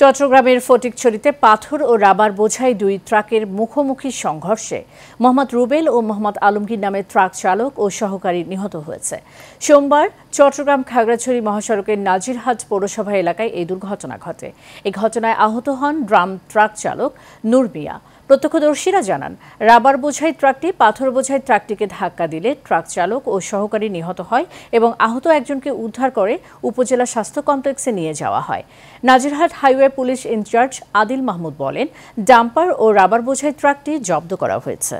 চট্টগ্রামের ফটিকছড়িতে পাথর ও রাবার বোঝাই দুই ট্রাকের মুখোমুখি সংঘর্ষে মোহাম্মদ রুবেল ও মোহাম্মদ আলমগীর নামে ট্রাক চালক ও সহকারী নিহত হয়েছে সোমবার চট্টগ্রাম খাগড়াছড়ি মহাসড়কের নাজিরহাট পৌরসভা এলাকায় এই দুর্ঘটনা ঘটে এই ঘটনায় আহত হন ড্রাম ট্রাক চালক নূর মিয়া প্রত্যক্ষদর্শীরা জানান রাবার বোঝাই ট্রাকটি পাথর বোঝাই ট্রাকটিকে ধাক্কা দিলে ট্রাক চালক ও সহকারী নিহত হয় এবং আহত একজনকে উদ্ধার করে উপজেলা স্বাস্থ্য কমপ্লেক্সে নিয়ে যাওয়া হয় নাজিরহাট হাইওয়ে বিভাগের পুলিশ ইনচার্জ আদিল মাহমুদ বলেন ডাম্পার ও রাবার বোঝাই ট্রাকটি জব্দ করা হয়েছে